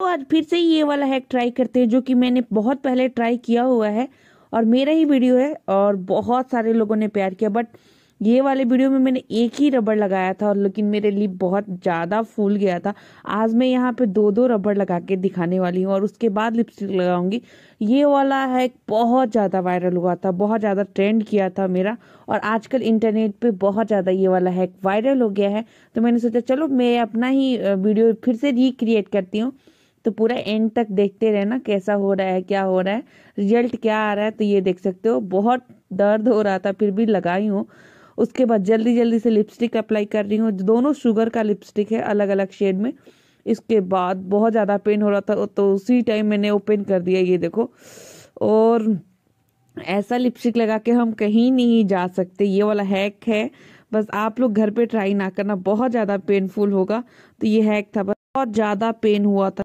तो आज फिर से ये वाला हैक ट्राई करते हैं जो कि मैंने बहुत पहले ट्राई किया हुआ है और मेरा ही वीडियो है और बहुत सारे लोगों ने प्यार किया बट ये वाले वीडियो में मैंने एक ही रबड़ लगाया था और लेकिन मेरे लिप बहुत ज़्यादा फूल गया था आज मैं यहाँ पे दो दो रबड़ लगा के दिखाने वाली हूँ और उसके बाद लिपस्टिक लगाऊंगी ये वाला हैक बहुत ज़्यादा वायरल हुआ था बहुत ज़्यादा ट्रेंड किया था मेरा और आजकल इंटरनेट पे बहुत ज़्यादा ये वाला हैक वायरल हो गया है तो मैंने सोचा चलो मैं अपना ही वीडियो फिर से रिक्रिएट करती हूँ तो पूरा एंड तक देखते रहना कैसा हो रहा है क्या हो रहा है रिजल्ट क्या आ रहा है तो ये देख सकते हो बहुत दर्द हो रहा था फिर भी लगाई हूँ उसके बाद जल्दी जल्दी से लिपस्टिक अप्लाई कर रही हूँ दोनों शुगर का लिपस्टिक है अलग अलग शेड में इसके बाद बहुत ज़्यादा पेन हो रहा था तो उसी टाइम मैंने ओपन कर दिया ये देखो और ऐसा लिपस्टिक लगा के हम कहीं नहीं जा सकते ये वाला हैक है बस आप लोग घर पे ट्राई ना करना बहुत ज़्यादा पेनफुल होगा तो ये हैक था बस बहुत ज़्यादा पेन हुआ था